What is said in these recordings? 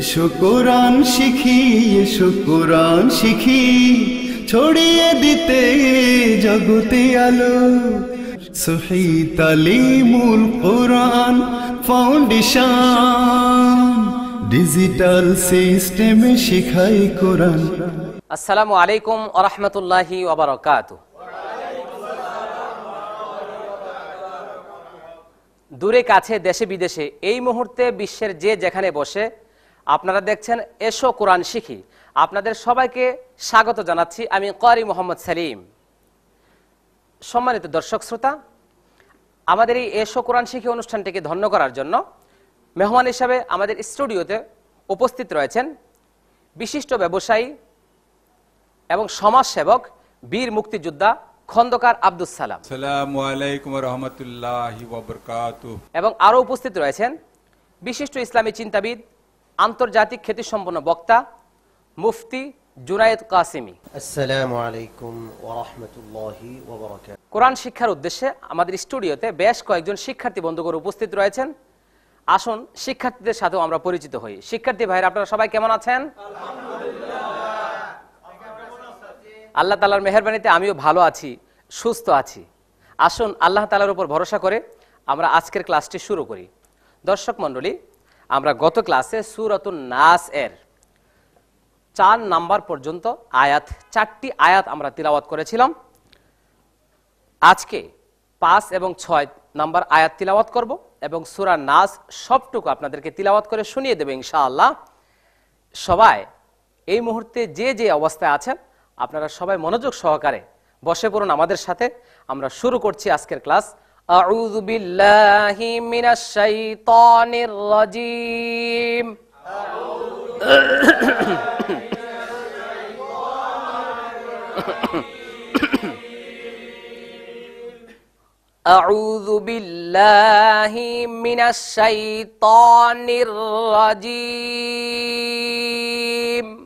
এসো কোরআন শিখি এসো কোরআন শিখি ছড়িয়ে দিতে জগতে আলো সহি কোরআন ফাউন্ডেশন ডিজিটাল সিস্টেমে শিখাই কোরআন আসসালামু আলাইকুম ওয়া ওবরাকাত দূরে কাছে দেশে বিদেশে এই মুহূর্তে বিশ্বের যে যেখানে বসে আপনারা দেখছেন এসো কোরআন শিখি আপনাদের সবাইকে স্বাগত জানাচ্ছি আমি করি মোহাম্মদ সেলিম সম্মানিত দর্শক শ্রোতা আমাদের এই এসো কোরআন শিখি অনুষ্ঠানটিকে ধন্য করার জন্য মেহমান হিসাবে আমাদের স্টুডিওতে উপস্থিত রয়েছেন বিশিষ্ট ব্যবসায়ী এবং সমাজসেবক বীর মুক্তিযোদ্ধা খন্দকার আব্দুল সালাম এবং আরও উপস্থিত রয়েছেন বিশিষ্ট ইসলামী চিন্তাবিদ আন্তর্জাতিক খ্যাতিসম্পন্ন বক্তা মুফতি জুনায়েদ কাসিমি কোরআন শিক্ষার উদ্দেশ্যে আমাদের স্টুডিওতে বেশ কয়েকজন শিক্ষার্থী করে উপস্থিত রয়েছেন আসুন শিক্ষার্থীদের সাথেও আমরা পরিচিত হই শিক্ষার্থী ভাইরা আপনারা সবাই কেমন আছেন আল্লাহ তালার মেহরবানিতে আমিও ভালো আছি সুস্থ আছি আসুন আল্লাহ তালার উপর ভরসা করে আমরা আজকের ক্লাসটি শুরু করি দর্শক মন্ডলী আমরা গত ক্লাসে সুরাতুন নাস এর চার নাম্বার পর্যন্ত আয়াত চারটি আয়াত আমরা তিলাওয়াত করেছিলাম আজকে পাঁচ এবং ছয় নাম্বার আয়াত তিলাওয়াত করব এবং সুরা নাস সবটুকু আপনাদেরকে তিলাওয়াত করে শুনিয়ে দেবে ইনশাআল্লাহ সবাই এই মুহূর্তে যে যে অবস্থায় আছেন আপনারা সবাই মনোযোগ সহকারে বসে পড়ুন আমাদের সাথে আমরা শুরু করছি আজকের ক্লাস أعوذ بالله من الشيطان الرجيم أعوذ بالله من الشيطان الرجيم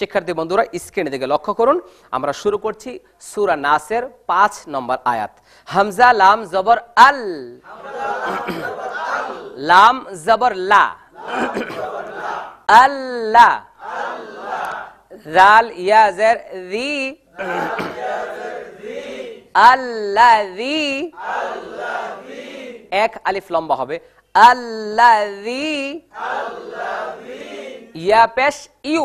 শিক্ষার্থী বন্ধুরা স্ক্রিনে দিকে লক্ষ্য করুন আমরা শুরু করছি সুরা নাসের পাঁচ নম্বর আয়াত হামজা লাম জবর আল লাম জবর লা আল্লা রাল ইয়াজের রি রি এক আলিফ লম্বা হবে আল্লা রি ইয়া পেশ ইউ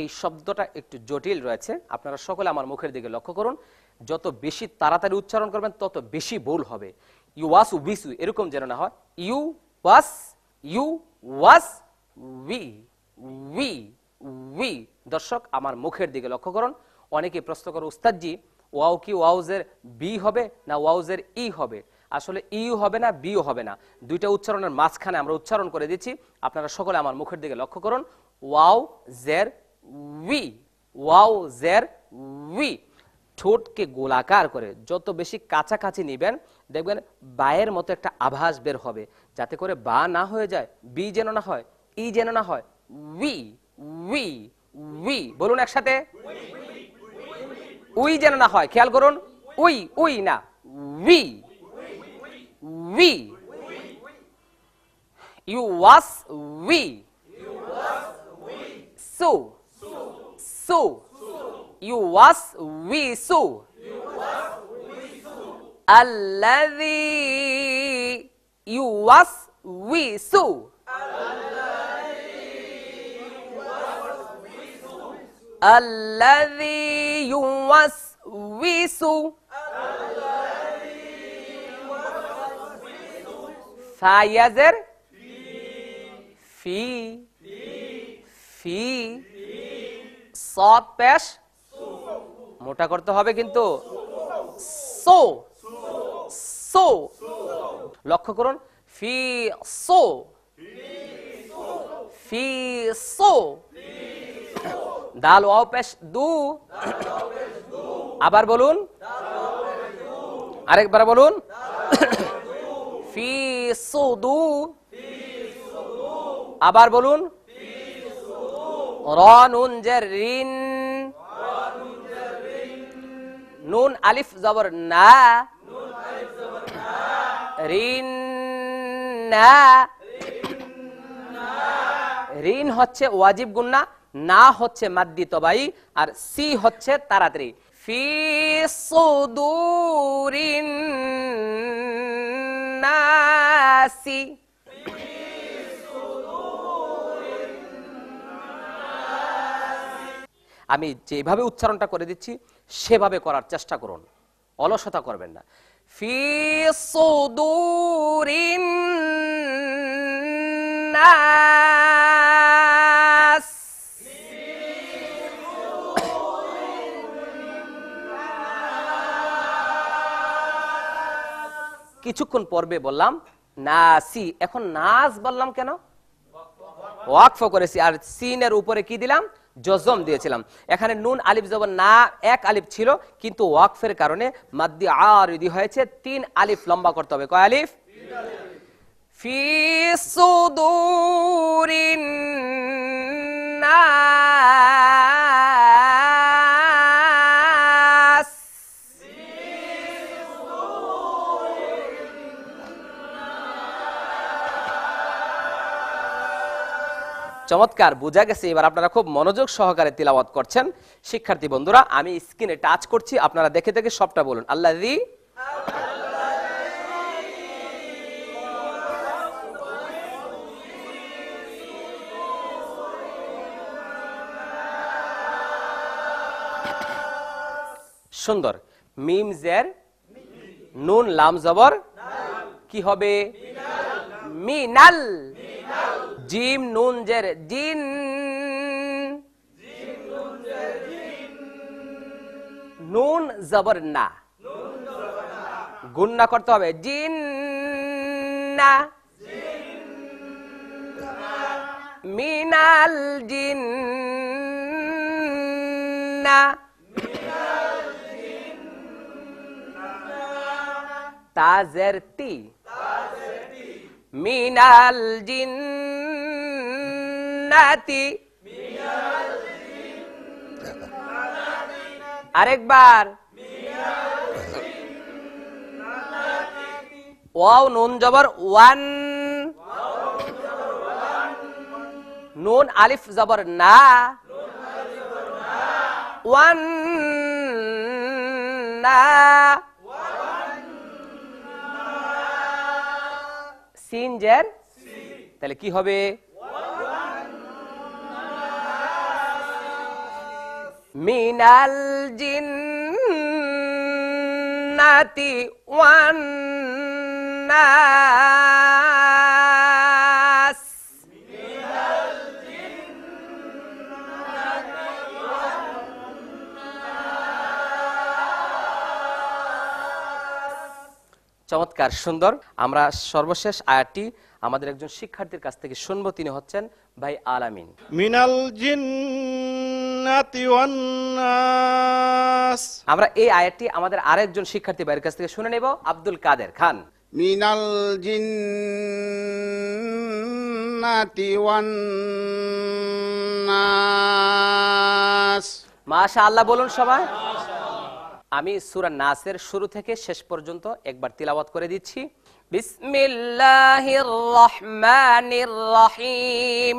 এই শব্দটা একটু জটিল রয়েছে আপনারা সকলে আমার মুখের দিকে লক্ষ্য করুন যত বেশি তাড়াতাড়ি উচ্চারণ করবেন তত বেশি ভুল হবে ইউ ওয়াস ইউওয়াস উভিসু এরকম যেন না হয় you was you was we we we দর্শক আমার মুখের দিকে লক্ষ্য করুন অনেকে প্রশ্ন করে উস্তাদজি ওয়াও কি ওয়াউজের বি হবে না ওয়াউজের ই হবে আসলে ইউ হবে না বিও হবে না দুইটা উচ্চারণের মাঝখানে আমরা উচ্চারণ করে দিচ্ছি আপনারা সকলে আমার মুখের দিকে লক্ষ্য করুন ওয়াও জের উই ওয়াও জের উই ঠোঁটকে গোলাকার করে যত বেশি কাছাকাছি নিবেন দেখবেন বায়ের মতো একটা আভাস বের হবে যাতে করে বা না হয়ে যায় বি যেন না হয় ই e যেন না হয় উই উই উই বলুন একসাথে উই যেন না হয় খেয়াল করুন উই উই না we we you was we so su. You was we su. Alladhi you was we su. Alladhi you was we su. فيزر في fi fi fi. সব প্যাশ মোটা করতে হবে কিন্তু সো সো লক্ষ্য করুন ফি সো ফি সো দাল ওয়াও পেশ দু আবার বলুন আরেকবার বলুন ফি সো দু আবার বলুন নুন আলিফ জবর না ঋণ না ঋণ হচ্ছে ওয়াজিব গুন্না না হচ্ছে মাদ্দি তবাই আর সি হচ্ছে তাড়াতাড়ি ফি সুদুরিন আমি যেভাবে উচ্চারণটা করে দিচ্ছি সেভাবে করার চেষ্টা করুন অলসতা করবেন না ফি কিছুক্ষণ পর্বে বললাম নাসি এখন নাস বললাম কেন ওয়াকফ করেছি আর সিনের উপরে কি দিলাম জজম দিয়েছিলাম এখানে নুন আলিফ যেমন না এক আলিফ ছিল কিন্তু ওয়াকফের কারণে মাদ্দি ইদি হয়েছে তিন আলিফ লম্বা করতে হবে কয় আলিফ ফি সুদুরিন না চমৎকার বোঝা গেছে এবার আপনারা খুব মনোযোগ সহকারে তিলাওয়াত করছেন শিক্ষার্থী বন্ধুরা আমি স্ক্রিনে টাচ করছি আপনারা দেখে দেখে সবটা বলুন আল্লাহ সুন্দর মিম জের নুন লাম জবর কি হবে মিনাল জিম নুন জের জিন নুন জবর না গুন্না করতে হবে জিন না মিনাল জিন না তাজের তি মিনাল জিন্না জিন্নাতি আরেকবার ওয়াও নুন জবর ওয়ান নুন আলিফ জবর না ওয়ান না সিনজের তাহলে কি হবে মিনাল জিন্নাতি ওয়ান চমৎকার সুন্দর আমরা সর্বশেষ আয়াতটি আমাদের একজন শিক্ষার্থীর কাছ থেকে শুনবো তিনি হচ্ছেন ভাই আলামিন মিনাল জিন আমরা এই আয়াতটি আমাদের আরেকজন শিক্ষার্থী বাইরের কাছ থেকে শুনে নেব আব্দুল কাদের খান মিনাল জিন্নাতি ওয়ান মাশাআল্লাহ বলুন সবাই আমি সূরা নাসের শুরু থেকে শেষ পর্যন্ত একবার তিলাবত করে দিচ্ছি বিসমিল্লাহির রহমানির রহিম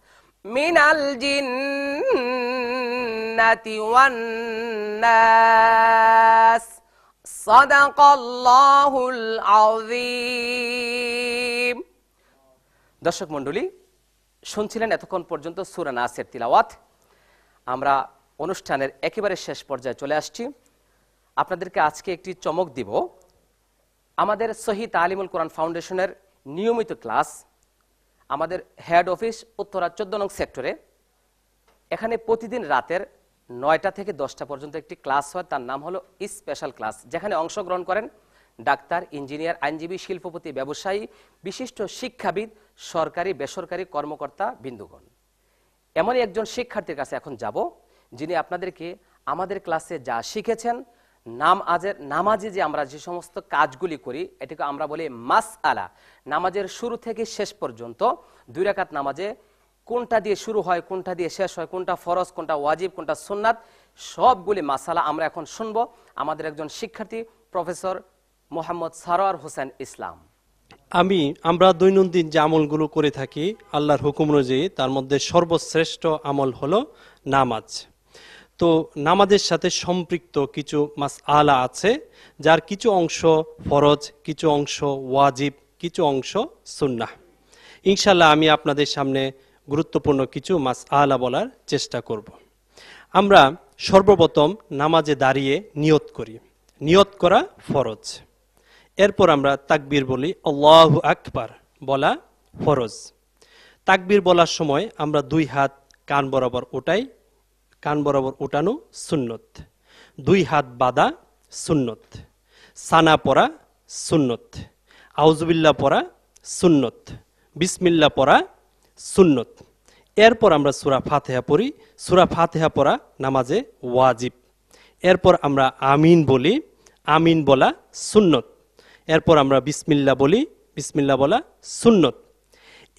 মিনাল জিন্নাতি ওয়ান নাস সাদাকাল্লাহুল আযীম দর্শক মণ্ডলী শুনছিলেন এতক্ষণ পর্যন্ত সূরা নাসের তিলাওয়াত আমরা অনুষ্ঠানের একেবারে শেষ পর্যায়ে চলে আসছি আপনাদেরকে আজকে একটি চমক দিব আমাদের সহি তালিমুল কোরআন ফাউন্ডেশনের নিয়মিত ক্লাস আমাদের হেড অফিস উত্তরা চোদ্দ নং সেক্টরে এখানে প্রতিদিন রাতের নয়টা থেকে দশটা পর্যন্ত একটি ক্লাস হয় তার নাম হলো স্পেশাল ক্লাস যেখানে অংশগ্রহণ করেন ডাক্তার ইঞ্জিনিয়ার আইনজীবী শিল্পপতি ব্যবসায়ী বিশিষ্ট শিক্ষাবিদ সরকারি বেসরকারি কর্মকর্তা বিন্দুগণ এমনই একজন শিক্ষার্থীর কাছে এখন যাব যিনি আপনাদেরকে আমাদের ক্লাসে যা শিখেছেন নাম আজের নামাজে যে আমরা যে সমস্ত কাজগুলি করি এটাকে আমরা বলি মাস আলা নামাজের শুরু থেকে শেষ পর্যন্ত দুই রেখাত নামাজে কোনটা দিয়ে শুরু হয় কোনটা দিয়ে শেষ হয় কোনটা ফরজ কোনটা ওয়াজিব কোনটা সুন্নাত সবগুলি মাসালা আমরা এখন শুনব আমাদের একজন শিক্ষার্থী প্রফেসর মোহাম্মদ সারোয়ার হোসেন ইসলাম আমি আমরা দৈনন্দিন যে আমলগুলো করে থাকি আল্লাহর হুকুম অনুযায়ী তার মধ্যে সর্বশ্রেষ্ঠ আমল হলো নামাজ তো নামাজের সাথে সম্পৃক্ত কিছু মাস আলা আছে যার কিছু অংশ ফরজ কিছু অংশ ওয়াজিব কিছু অংশ সুন্নাহ ইনশাল্লাহ আমি আপনাদের সামনে গুরুত্বপূর্ণ কিছু মাস আলা বলার চেষ্টা করব। আমরা সর্বপ্রথম নামাজে দাঁড়িয়ে নিয়ত করি নিয়ত করা ফরজ এরপর আমরা তাকবীর বলি আল্লাহ আকবার বলা ফরজ তাকবির বলার সময় আমরা দুই হাত কান বরাবর ওটাই কান বরাবর উঠানো সুন্নত দুই হাত বাদা সুন্নত সানা পরা সুন্নত আউজবিল্লা পরা সুন্নত বিসমিল্লা পরা সুন্নত এরপর আমরা সুরা ফাতেহা পড়ি সুরা ফাতেহা পরা নামাজে ওয়াজিব এরপর আমরা আমিন বলি আমিন বলা সুন্নত এরপর আমরা বিসমিল্লা বলি বিসমিল্লা বলা সুন্নত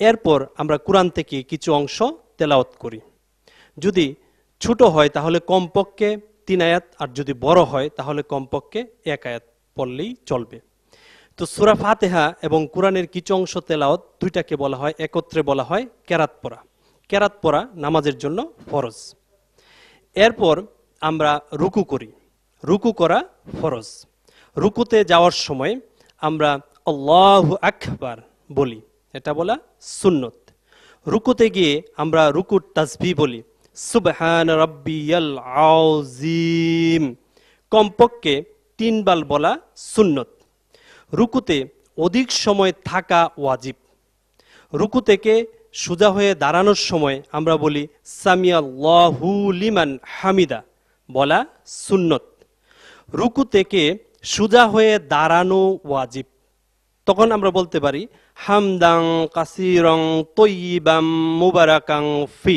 এরপর আমরা কোরআন থেকে কিছু অংশ তেলাওত করি যদি ছোট হয় তাহলে কমপক্ষে তিন আয়াত আর যদি বড় হয় তাহলে কমপক্ষে এক আয়াত পড়লেই চলবে তো সুরা ফাতেহা এবং কোরআনের কিছু অংশ তেলাওত দুইটাকে বলা হয় একত্রে বলা হয় কেরাত পড়া কেরাত পড়া নামাজের জন্য ফরজ এরপর আমরা রুকু করি রুকু করা ফরজ রুকুতে যাওয়ার সময় আমরা আল্লাহ আকবার বলি এটা বলা সুন্নত রুকুতে গিয়ে আমরা রুকুর তাজবি বলি সুবহান রব্বিয়াল আযীম কমপক্ষে তিনবার বলা সুন্নত রুকুতে অধিক সময় থাকা ওয়াজিব রুকু থেকে সোজা হয়ে দাঁড়ানোর সময় আমরা বলি সামিয়াল্লাহু লিমান হামিদা বলা সুন্নত রুকু থেকে সোজা হয়ে দাঁড়ানো ওয়াজিব তখন আমরা বলতে পারি হামদাং কাসিরং তৈবাম মুবারাকাং ফি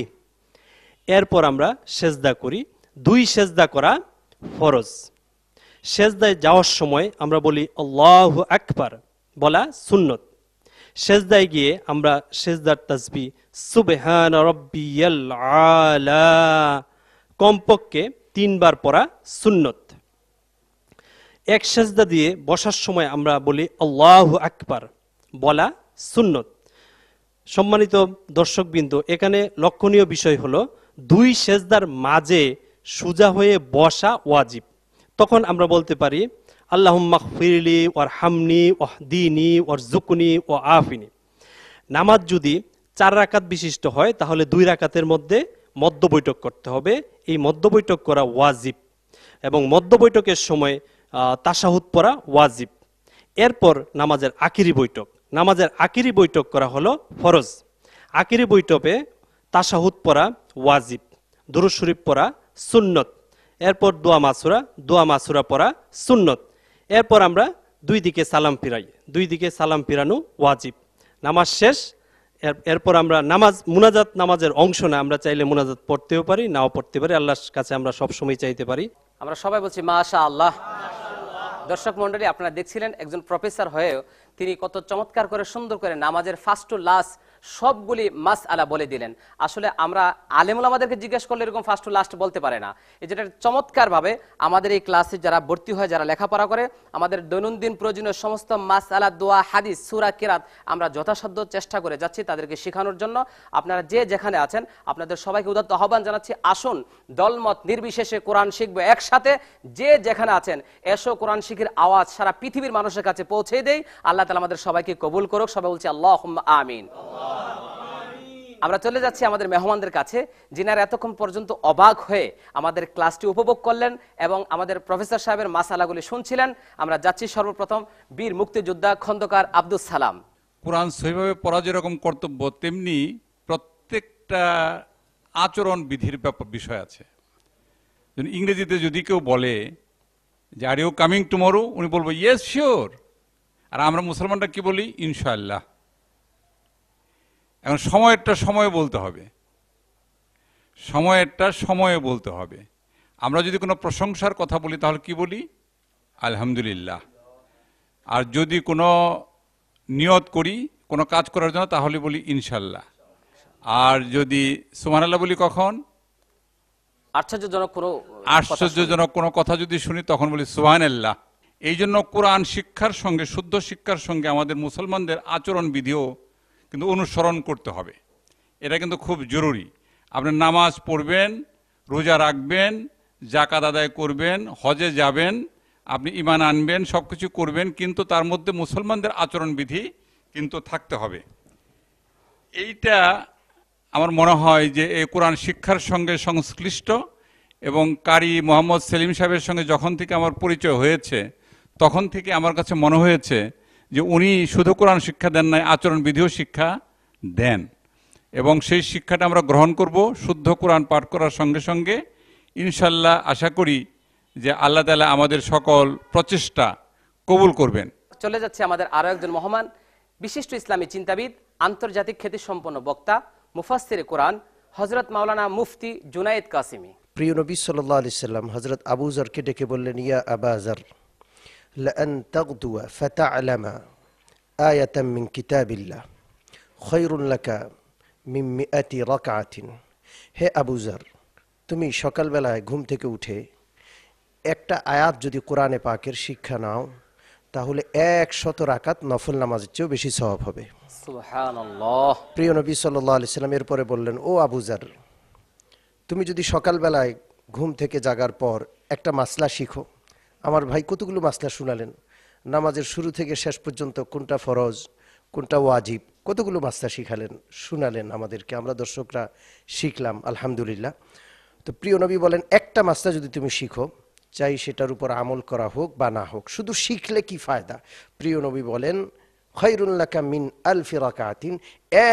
এরপর আমরা সেজদা করি দুই সেজদা করা ফরজ সেজদায় যাওয়ার সময় আমরা বলি আল্লাহ আকবার বলা সুন্নত সেজদায় গিয়ে আমরা সেজদার তাসবি সুবেহান আলা কমপক্ষে তিনবার পড়া সুন্নত এক সেজদা দিয়ে বসার সময় আমরা বলি আল্লাহ আকবার বলা সুন্নত সম্মানিত দর্শকবৃন্দ এখানে লক্ষণীয় বিষয় হলো দুই সেজদার মাঝে সুজা হয়ে বসা ওয়াজিব তখন আমরা বলতে পারি আল্লাহ মাহফিরলি ওর হামনি ওহ দিনি ওর জুকুনি ও আফিনি নামাজ যদি চার রাকাত বিশিষ্ট হয় তাহলে দুই রাকাতের মধ্যে মদ্য বৈঠক করতে হবে এই মদ্য বৈঠক করা ওয়াজিব এবং মদ্য বৈঠকের সময় তাসাহুদ পরা ওয়াজিব এরপর নামাজের আকিরি বৈঠক নামাজের আকিরি বৈঠক করা হলো ফরজ আকিরি বৈঠকে তাশাহুদ পড়া ওয়াজিব দুরু শরীফ পড়া সুন্নত এরপর দোয়া মাসুরা দোয়া মাসুরা পড়া সুন্নত এরপর আমরা দুই দিকে সালাম ফিরাই দুই দিকে সালাম ফিরানো ওয়াজিব নামাজ শেষ এরপর আমরা নামাজ মুনাজাত নামাজের অংশ না আমরা চাইলে মুনাজাত পড়তেও পারি নাও পড়তে পারি আল্লাহর কাছে আমরা সবসময় চাইতে পারি আমরা সবাই বলছি মা আশা আল্লাহ দর্শক মন্ডলী আপনারা দেখছিলেন একজন প্রফেসর হয়েও তিনি কত চমৎকার করে সুন্দর করে নামাজের ফার্স্ট টু লাস্ট সবগুলি মাস আলা বলে দিলেন আসলে আমরা আলেমুল আমাদেরকে জিজ্ঞেস করলে এরকম ফার্স্ট টু লাস্ট বলতে পারে না এই যেটা চমৎকারভাবে আমাদের এই ক্লাসে যারা ভর্তি হয় যারা লেখাপড়া করে আমাদের দৈনন্দিন প্রয়োজনীয় সমস্ত মাস আলা দোয়া হাদিস সুরা কেরাত আমরা যথাসাধ্য চেষ্টা করে যাচ্ছি তাদেরকে শেখানোর জন্য আপনারা যে যেখানে আছেন আপনাদের সবাইকে উদাত্ত আহ্বান জানাচ্ছি আসুন দলমত নির্বিশেষে কোরআন শিখবে একসাথে যে যেখানে আছেন এসো কোরআন শিখির আওয়াজ সারা পৃথিবীর মানুষের কাছে পৌঁছে দেই আল্লাহ তালা আমাদের সবাইকে কবুল করুক সবাই বলছি আল্লাহ আমিন আমরা চলে যাচ্ছি আমাদের মেহমানদের কাছে যিনারা এতক্ষণ পর্যন্ত অবাক হয়ে আমাদের ক্লাসটি উপভোগ করলেন এবং আমাদের প্রফেসর সাহেবের মাসালাগুলি শুনছিলেন আমরা যাচ্ছি সর্বপ্রথম বীর মুক্তিযোদ্ধা খন্দকার আব্দুল সালাম কোরআন সেইভাবে পড়া যেরকম কর্তব্য তেমনি প্রত্যেকটা আচরণ বিধির ব্যাপার বিষয় আছে ইংরেজিতে যদি কেউ বলে যে আর ইউ কামিং টুমরো উনি বলবো ইয়েস শিওর আর আমরা মুসলমানরা কি বলি ইনশাল্লাহ এখন সময়েরটা সময়ে বলতে হবে সময়েরটা সময়ে বলতে হবে আমরা যদি কোনো প্রশংসার কথা বলি তাহলে কি বলি আলহামদুলিল্লাহ আর যদি কোনো নিয়ত করি কোনো কাজ করার জন্য তাহলে বলি ইনশাল্লাহ আর যদি সুমানাল্লাহ বলি কখন আশ্চর্যজনক কোনো আশ্চর্যজনক কোনো কথা যদি শুনি তখন বলি সুহানাল্লাহ এই জন্য কোরআন শিক্ষার সঙ্গে শুদ্ধ শিক্ষার সঙ্গে আমাদের মুসলমানদের আচরণ বিধিও কিন্তু অনুসরণ করতে হবে এটা কিন্তু খুব জরুরি আপনি নামাজ পড়বেন রোজা রাখবেন জাকাত আদায় করবেন হজে যাবেন আপনি ইমান আনবেন সব কিছু করবেন কিন্তু তার মধ্যে মুসলমানদের আচরণবিধি কিন্তু থাকতে হবে এইটা আমার মনে হয় যে এই কোরআন শিক্ষার সঙ্গে সংশ্লিষ্ট এবং কারি মোহাম্মদ সেলিম সাহেবের সঙ্গে যখন থেকে আমার পরিচয় হয়েছে তখন থেকে আমার কাছে মনে হয়েছে যে উনি শুধু কোরআন শিক্ষা দেন নাই আচরণবিধিও শিক্ষা দেন এবং সেই শিক্ষাটা আমরা গ্রহণ করব শুদ্ধ কোরআন পাঠ করার সঙ্গে সঙ্গে ইনশাল্লাহ আশা করি যে আল্লাহ তালা আমাদের সকল প্রচেষ্টা কবুল করবেন চলে যাচ্ছে আমাদের আরও একজন মহমান বিশিষ্ট ইসলামী চিন্তাবিদ আন্তর্জাতিক খ্যাতি সম্পন্ন বক্তা মুফাস্তির কোরআন হজরত মাওলানা মুফতি জুনায়েদ কাসিমি প্রিয় নবী সাল্লাহ আলি সাল্লাম হজরত আবুজারকে ডেকে বললেন ইয়া আবাজার لأن تغدو فتعلم آية من كتاب الله خير لك من مئة ركعة হে আবুজার তুমি সকালবেলায় ঘুম থেকে উঠে একটা আয়াত যদি কোরআনে পাকের শিক্ষা নাও তাহলে এক শত রাকাত নফল নামাজের চেয়েও বেশি স্বভাব হবে প্রিয় নবী সাল্লি সাল্লাম এরপরে বললেন ও আবুজার তুমি যদি সকালবেলায় ঘুম থেকে জাগার পর একটা মাসলা শিখো আমার ভাই কতগুলো মাসলা শুনালেন নামাজের শুরু থেকে শেষ পর্যন্ত কোনটা ফরজ কোনটা ওয়াজিব কতগুলো মাসলা শিখালেন শুনালেন আমাদেরকে আমরা দর্শকরা শিখলাম আলহামদুলিল্লাহ তো প্রিয় নবী বলেন একটা মাসলা যদি তুমি শিখো চাই সেটার উপর আমল করা হোক বা না হোক শুধু শিখলে কি ফায়দা প্রিয় নবী বলেন খৈরুল্লাকা মিন আল ফিরাকাতিন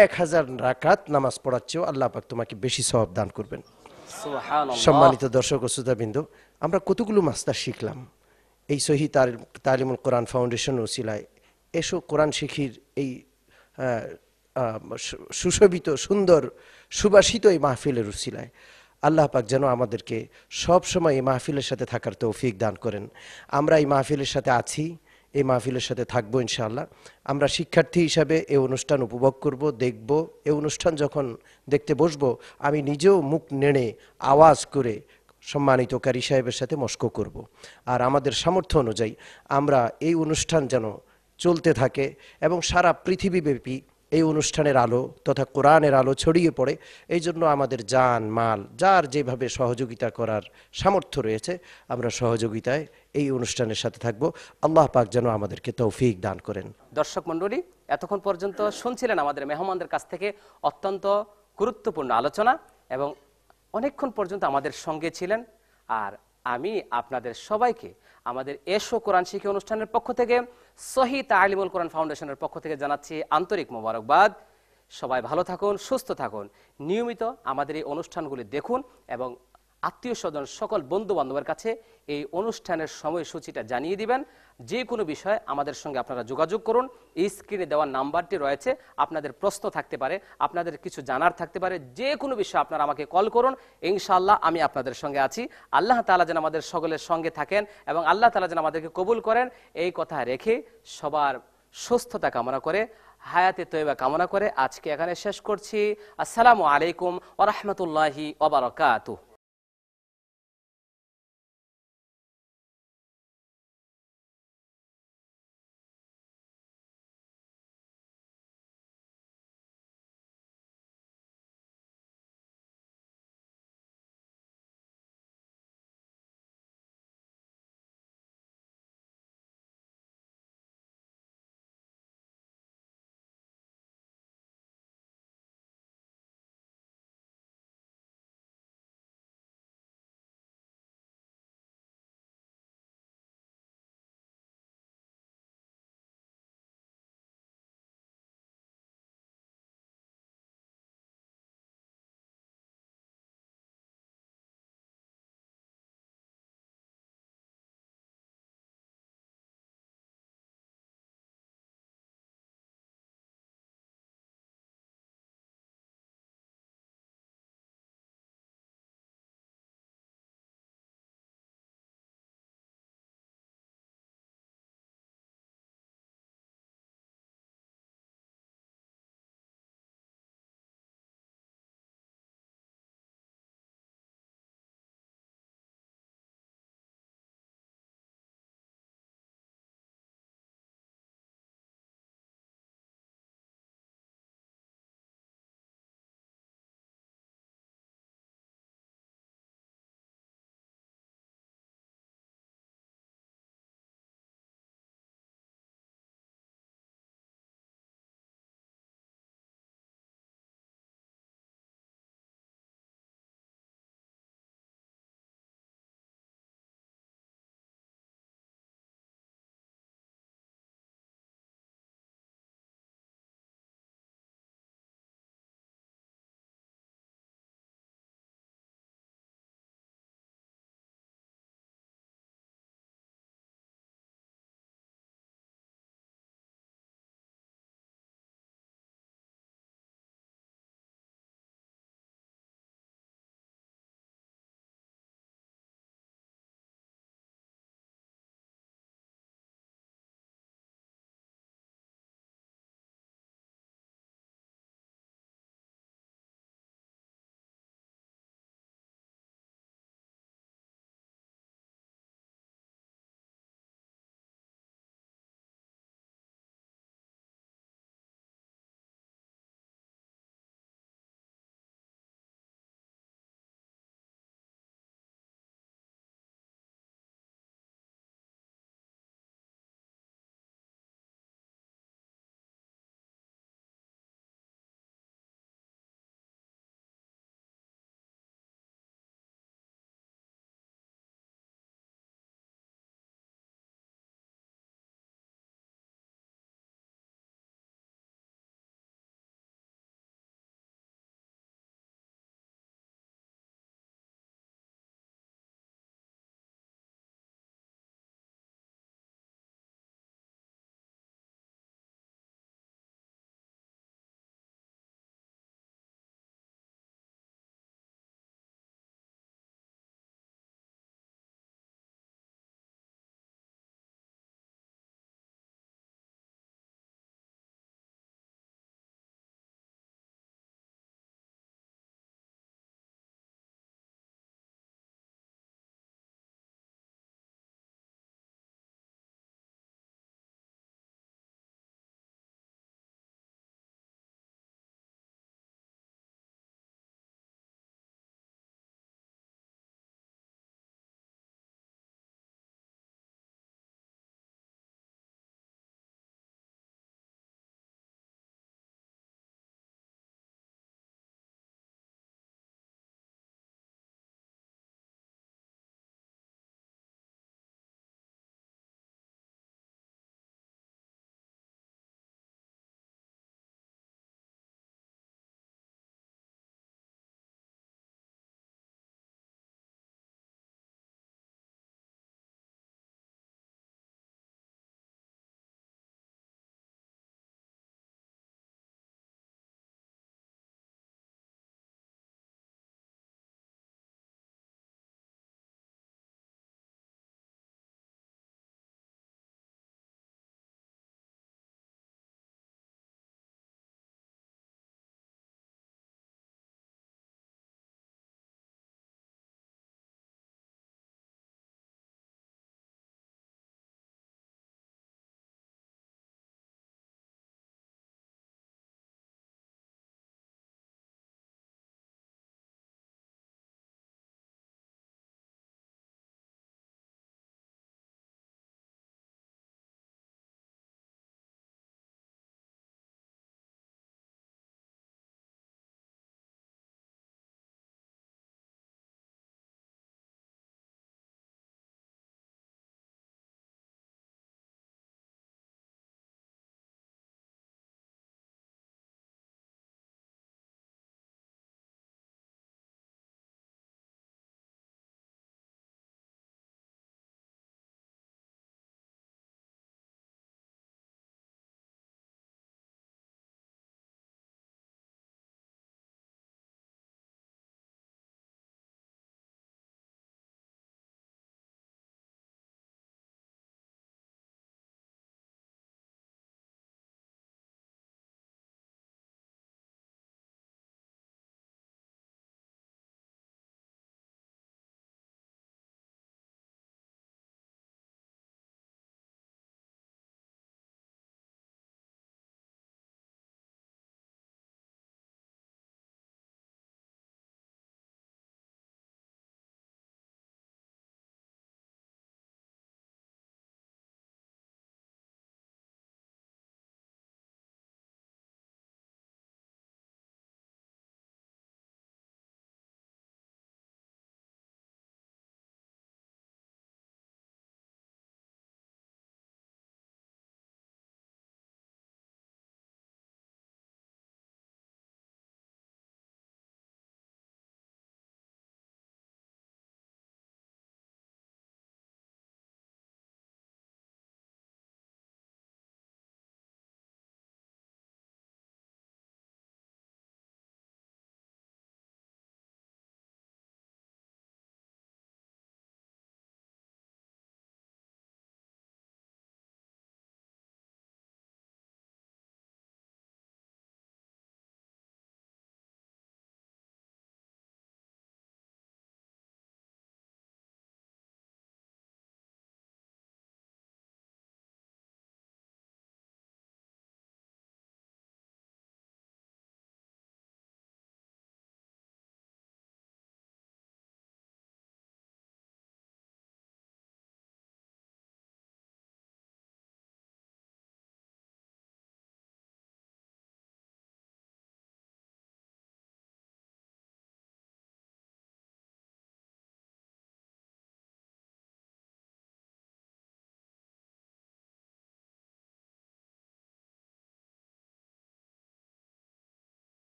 এক হাজার রাকাত নামাজ পড়ার চেয়েও আল্লাহ পাক তোমাকে বেশি সবাব দান করবেন সম্মানিত দর্শক ও শ্রোতাবৃন্দ আমরা কতগুলো মাস্তা শিখলাম এই সহি তালিমুল কোরআন ফাউন্ডেশন ওসিলায় এসো কোরআন শিখির এই সুশোভিত সুন্দর সুবাসিত এই মাহফিলের উসিলায় আল্লাহ পাক যেন আমাদেরকে সব সময় এই মাহফিলের সাথে থাকার তৌফিক দান করেন আমরা এই মাহফিলের সাথে আছি এই মাহফিলের সাথে থাকবো ইনশাআল্লাহ আমরা শিক্ষার্থী হিসাবে এই অনুষ্ঠান উপভোগ করব দেখব এই অনুষ্ঠান যখন দেখতে বসবো আমি নিজেও মুখ নেড়ে আওয়াজ করে সম্মানিত কারি সাহেবের সাথে মস্কো করব। আর আমাদের সামর্থ্য অনুযায়ী আমরা এই অনুষ্ঠান যেন চলতে থাকে এবং সারা পৃথিবীব্যাপী এই অনুষ্ঠানের আলো তথা কোরআনের আলো ছড়িয়ে পড়ে এই জন্য আমাদের যান মাল যার যেভাবে সহযোগিতা করার সামর্থ্য রয়েছে আমরা সহযোগিতায় এই অনুষ্ঠানের সাথে থাকব আল্লাহ পাক যেন আমাদেরকে তৌফিক দান করেন দর্শক মণ্ডলী এতক্ষণ পর্যন্ত শুনছিলেন আমাদের মেহমানদের কাছ থেকে অত্যন্ত গুরুত্বপূর্ণ আলোচনা এবং অনেকক্ষণ পর্যন্ত আমাদের সঙ্গে ছিলেন আর আমি আপনাদের সবাইকে আমাদের এসো কোরআন শিখি অনুষ্ঠানের পক্ষ থেকে সহি তালিমুল কোরআন ফাউন্ডেশনের পক্ষ থেকে জানাচ্ছি আন্তরিক মোবারকবাদ সবাই ভালো থাকুন সুস্থ থাকুন নিয়মিত আমাদের এই অনুষ্ঠানগুলি দেখুন এবং আত্মীয় স্বজন সকল বন্ধু বান্ধবের কাছে এই অনুষ্ঠানের সময়সূচিটা জানিয়ে দিবেন যে কোনো বিষয়ে আমাদের সঙ্গে আপনারা যোগাযোগ করুন এই স্ক্রিনে দেওয়া নাম্বারটি রয়েছে আপনাদের প্রশ্ন থাকতে পারে আপনাদের কিছু জানার থাকতে পারে যে কোনো বিষয়ে আপনারা আমাকে কল করুন ইনশাল্লাহ আমি আপনাদের সঙ্গে আছি আল্লাহ তালা যেন আমাদের সকলের সঙ্গে থাকেন এবং আল্লাহ তালা যেন আমাদেরকে কবুল করেন এই কথা রেখে সবার সুস্থতা কামনা করে হায়াতে তৈবা কামনা করে আজকে এখানে শেষ করছি আসসালামু আলাইকুম ওরহমতুল্লাহি ওবরকাতু